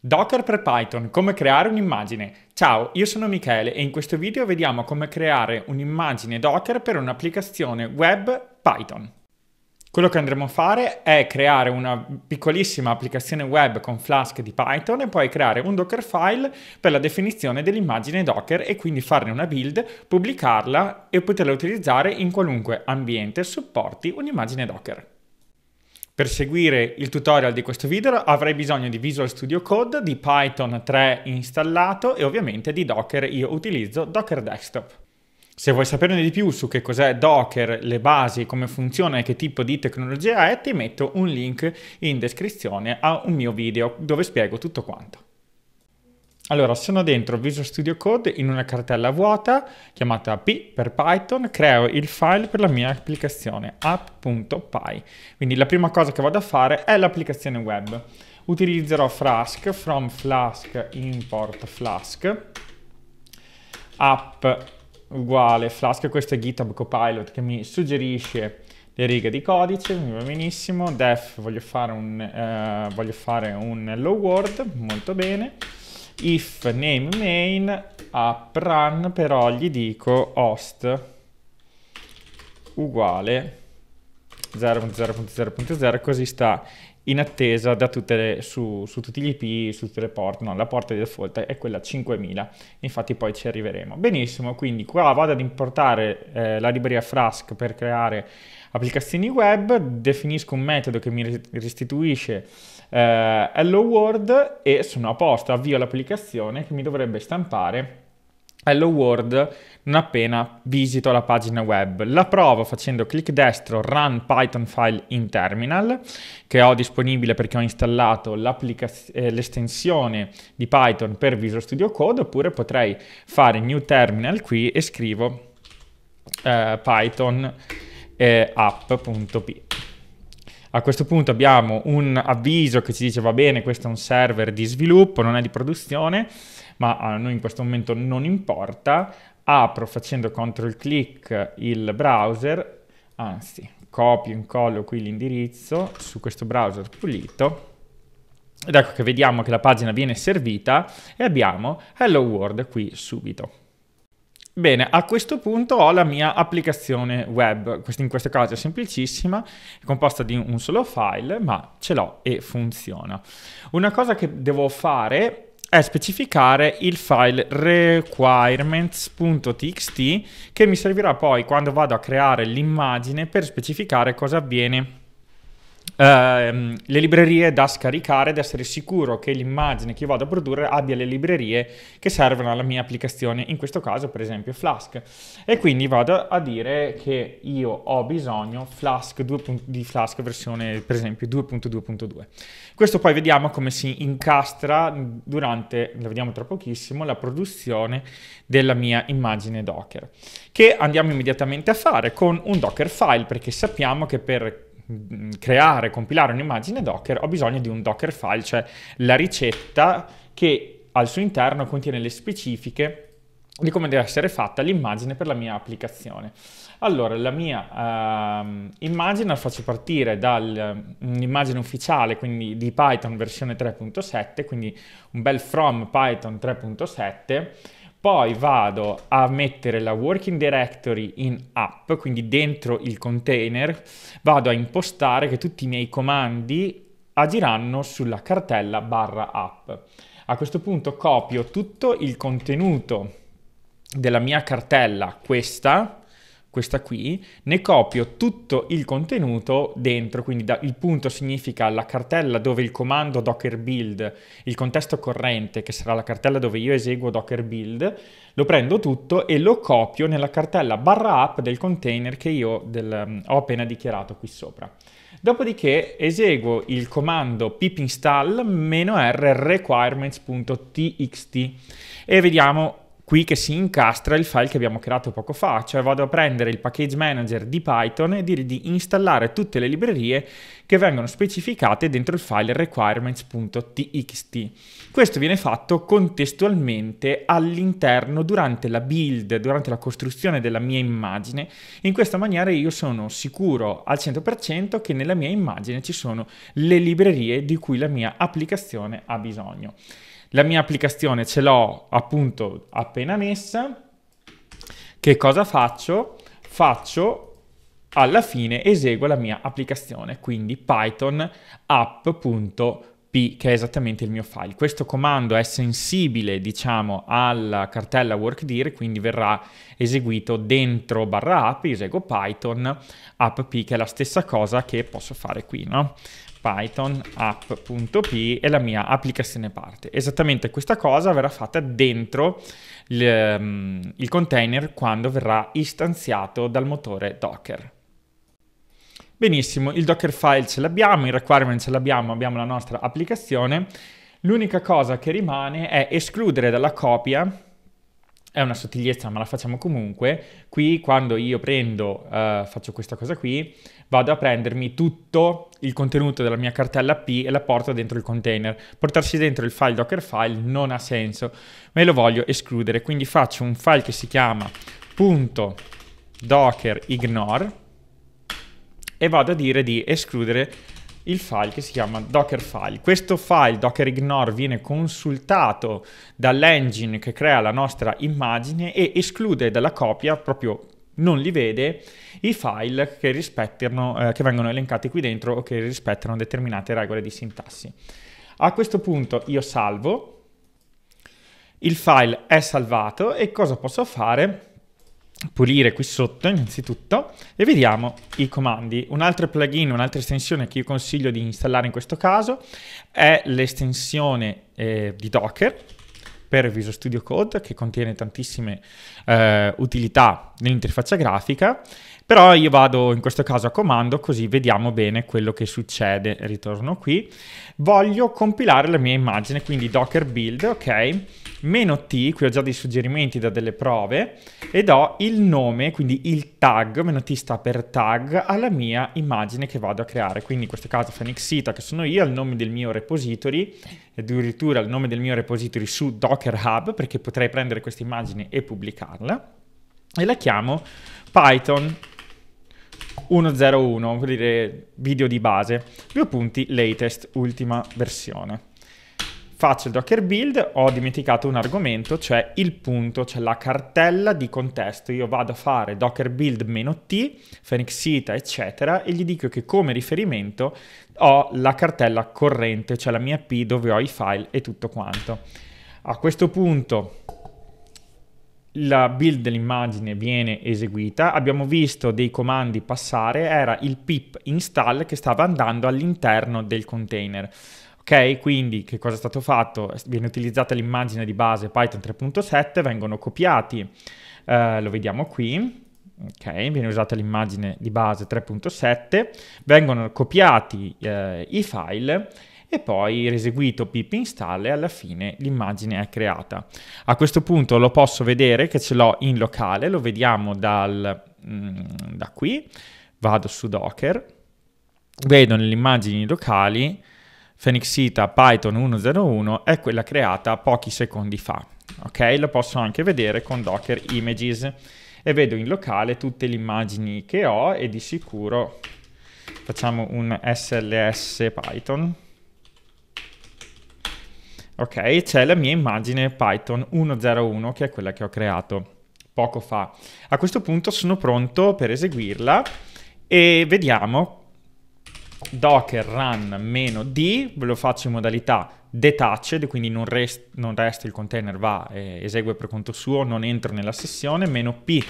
Docker per Python, come creare un'immagine. Ciao, io sono Michele e in questo video vediamo come creare un'immagine Docker per un'applicazione web Python. Quello che andremo a fare è creare una piccolissima applicazione web con Flask di Python e poi creare un Dockerfile per la definizione dell'immagine Docker e quindi farne una build, pubblicarla e poterla utilizzare in qualunque ambiente supporti un'immagine Docker. Per seguire il tutorial di questo video avrai bisogno di Visual Studio Code, di Python 3 installato e ovviamente di Docker. Io utilizzo Docker Desktop. Se vuoi saperne di più su che cos'è Docker, le basi, come funziona e che tipo di tecnologia è, ti metto un link in descrizione a un mio video dove spiego tutto quanto. Allora, sono dentro Visual Studio Code in una cartella vuota chiamata P per Python, creo il file per la mia applicazione app.py. Quindi la prima cosa che vado a fare è l'applicazione web. Utilizzerò Flask, from Flask import Flask, app uguale Flask, questo è GitHub Copilot che mi suggerisce le righe di codice, mi va benissimo, def voglio fare un, eh, voglio fare un low word, molto bene if name main app run però gli dico host uguale 0.0.0.0 così sta in attesa le, su, su, tutti gli IP, su tutte le porte, no, la porta di default è quella 5000, infatti poi ci arriveremo. Benissimo, quindi qua vado ad importare eh, la libreria Flask per creare applicazioni web, definisco un metodo che mi restituisce eh, hello world e sono a posto, avvio l'applicazione che mi dovrebbe stampare Hello World non appena visito la pagina web. La provo facendo clic destro Run Python File in Terminal, che ho disponibile perché ho installato eh, l'estensione di Python per Visual Studio Code, oppure potrei fare New Terminal qui e scrivo eh, Python eh, app.p. A questo punto abbiamo un avviso che ci dice va bene, questo è un server di sviluppo, non è di produzione, ma a noi in questo momento non importa. Apro facendo control CLICK il browser, anzi copio e incollo qui l'indirizzo su questo browser pulito ed ecco che vediamo che la pagina viene servita e abbiamo Hello World qui subito. Bene, a questo punto ho la mia applicazione web, in questo caso è semplicissima, è composta di un solo file, ma ce l'ho e funziona. Una cosa che devo fare è specificare il file requirements.txt che mi servirà poi quando vado a creare l'immagine per specificare cosa avviene ehm, le librerie da scaricare ed essere sicuro che l'immagine che io vado a produrre abbia le librerie che servono alla mia applicazione, in questo caso per esempio Flask. E quindi vado a dire che io ho bisogno Flask 2, di Flask versione per esempio 2.2.2. Questo poi vediamo come si incastra durante, lo vediamo tra pochissimo, la produzione della mia immagine Docker, che andiamo immediatamente a fare con un Docker file perché sappiamo che per Mm, creare, compilare un'immagine Docker, ho bisogno di un Docker file, cioè la ricetta che al suo interno contiene le specifiche di come deve essere fatta l'immagine per la mia applicazione. Allora, la mia uh, immagine la faccio partire dall'immagine mm, ufficiale, quindi di Python versione 3.7, quindi un bel from Python 3.7, poi vado a mettere la working directory in app, quindi dentro il container, vado a impostare che tutti i miei comandi agiranno sulla cartella barra app. A questo punto copio tutto il contenuto della mia cartella, questa, questa qui, ne copio tutto il contenuto dentro, quindi da, il punto significa la cartella dove il comando docker build, il contesto corrente che sarà la cartella dove io eseguo docker build, lo prendo tutto e lo copio nella cartella barra app del container che io del, um, ho appena dichiarato qui sopra. Dopodiché eseguo il comando pip install-r requirements.txt e vediamo qui che si incastra il file che abbiamo creato poco fa, cioè vado a prendere il package manager di Python e dire di installare tutte le librerie che vengono specificate dentro il file requirements.txt. Questo viene fatto contestualmente all'interno durante la build, durante la costruzione della mia immagine. In questa maniera io sono sicuro al 100% che nella mia immagine ci sono le librerie di cui la mia applicazione ha bisogno la mia applicazione ce l'ho appunto appena messa, che cosa faccio? Faccio alla fine eseguo la mia applicazione, quindi python app.p che è esattamente il mio file. Questo comando è sensibile, diciamo, alla cartella workdir, quindi verrà eseguito dentro barra app, eseguo python app.p che è la stessa cosa che posso fare qui, no? python app.p e la mia applicazione parte. Esattamente questa cosa verrà fatta dentro il, ehm, il container quando verrà istanziato dal motore Docker. Benissimo, il Dockerfile ce l'abbiamo, il requirement ce l'abbiamo, abbiamo la nostra applicazione. L'unica cosa che rimane è escludere dalla copia è una sottigliezza ma la facciamo comunque, qui quando io prendo, eh, faccio questa cosa qui, vado a prendermi tutto il contenuto della mia cartella P e la porto dentro il container. Portarsi dentro il file Dockerfile non ha senso, me lo voglio escludere, quindi faccio un file che si chiama punto .dockerignore e vado a dire di escludere il file che si chiama Dockerfile. Questo file Docker Ignore viene consultato dall'engine che crea la nostra immagine e esclude dalla copia proprio non li vede i file che, rispettano, eh, che vengono elencati qui dentro o che rispettano determinate regole di sintassi. A questo punto io salvo, il file è salvato e cosa posso fare? pulire qui sotto innanzitutto e vediamo i comandi. Un altro plugin, un'altra estensione che io consiglio di installare in questo caso è l'estensione eh, di Docker per Visual Studio Code che contiene tantissime eh, utilità nell'interfaccia grafica, però io vado in questo caso a comando così vediamo bene quello che succede. Ritorno qui. Voglio compilare la mia immagine, quindi docker build, ok? meno t, qui ho già dei suggerimenti da delle prove, e do il nome, quindi il tag, meno t sta per tag, alla mia immagine che vado a creare. Quindi in questo caso Fenixita, che sono io, il nome del mio repository, addirittura il nome del mio repository su Docker Hub, perché potrei prendere questa immagine e pubblicarla, e la chiamo Python 101, vuol dire video di base, due punti latest, ultima versione faccio il Docker build, ho dimenticato un argomento, cioè il punto, cioè la cartella di contesto. Io vado a fare Docker build-t, Fenixita, eccetera, e gli dico che come riferimento ho la cartella corrente, cioè la mia P dove ho i file e tutto quanto. A questo punto la build dell'immagine viene eseguita, abbiamo visto dei comandi passare, era il pip install che stava andando all'interno del container. Ok, quindi che cosa è stato fatto? Viene utilizzata l'immagine di base Python 3.7, vengono copiati, eh, lo vediamo qui, ok, viene usata l'immagine di base 3.7, vengono copiati eh, i file e poi eseguito pip install e alla fine l'immagine è creata. A questo punto lo posso vedere che ce l'ho in locale, lo vediamo dal, mh, mm, da qui, vado su Docker, vedo nelle immagini locali Phoenix Python 101 è quella creata pochi secondi fa. Ok, lo posso anche vedere con Docker Images e vedo in locale tutte le immagini che ho e di sicuro facciamo un SLS Python. Ok, c'è la mia immagine Python 101 che è quella che ho creato poco fa. A questo punto sono pronto per eseguirla e vediamo docker run meno d, ve lo faccio in modalità detached, quindi non, rest, il container, va, eh, esegue per conto suo, non entro nella sessione, meno p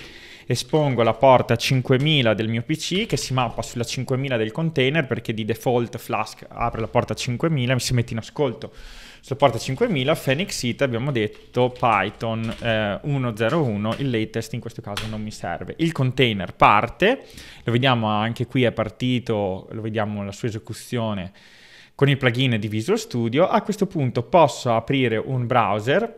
espongo la porta 5000 del mio PC che si mappa sulla 5000 del container perché di default Flask apre la porta 5000 e mi si mette in ascolto. Sulla porta 5000 Phoenix It abbiamo detto Python eh, 101, il latest in questo caso non mi serve. Il container parte, lo vediamo anche qui è partito, lo vediamo la sua esecuzione con il plugin di Visual Studio. A questo punto posso aprire un browser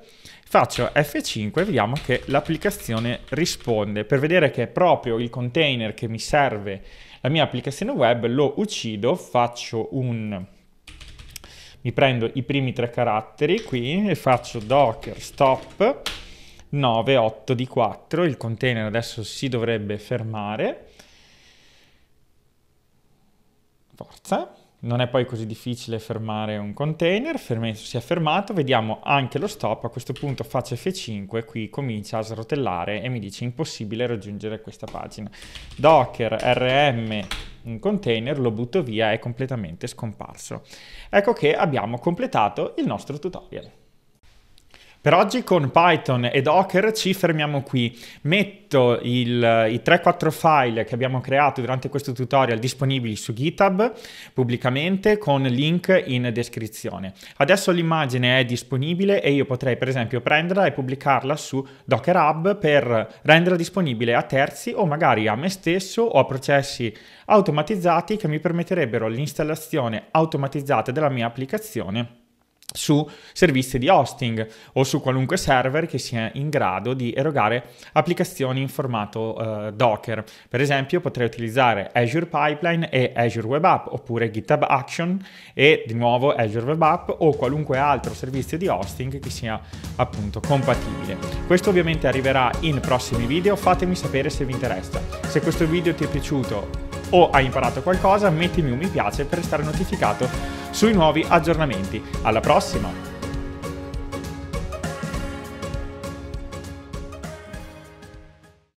Faccio F5 e vediamo che l'applicazione risponde. Per vedere che è proprio il container che mi serve la mia applicazione web, lo uccido, faccio un... Mi prendo i primi tre caratteri qui e faccio docker stop 98 di 4. Il container adesso si dovrebbe fermare. Forza. Non è poi così difficile fermare un container, fermesso, si è fermato, vediamo anche lo stop, a questo punto faccio F5, qui comincia a srotellare e mi dice impossibile raggiungere questa pagina. Docker RM un container, lo butto via, è completamente scomparso. Ecco che abbiamo completato il nostro tutorial. Per oggi con Python e Docker ci fermiamo qui. Metto il, i 3-4 file che abbiamo creato durante questo tutorial disponibili su GitHub pubblicamente con link in descrizione. Adesso l'immagine è disponibile e io potrei per esempio prenderla e pubblicarla su Docker Hub per renderla disponibile a terzi o magari a me stesso o a processi automatizzati che mi permetterebbero l'installazione automatizzata della mia applicazione su servizi di hosting o su qualunque server che sia in grado di erogare applicazioni in formato eh, Docker. Per esempio potrei utilizzare Azure Pipeline e Azure Web App oppure GitHub Action e di nuovo Azure Web App o qualunque altro servizio di hosting che sia appunto compatibile. Questo ovviamente arriverà in prossimi video, fatemi sapere se vi interessa. Se questo video ti è piaciuto o hai imparato qualcosa, mettimi un mi piace per restare notificato sui nuovi aggiornamenti. Alla prossima!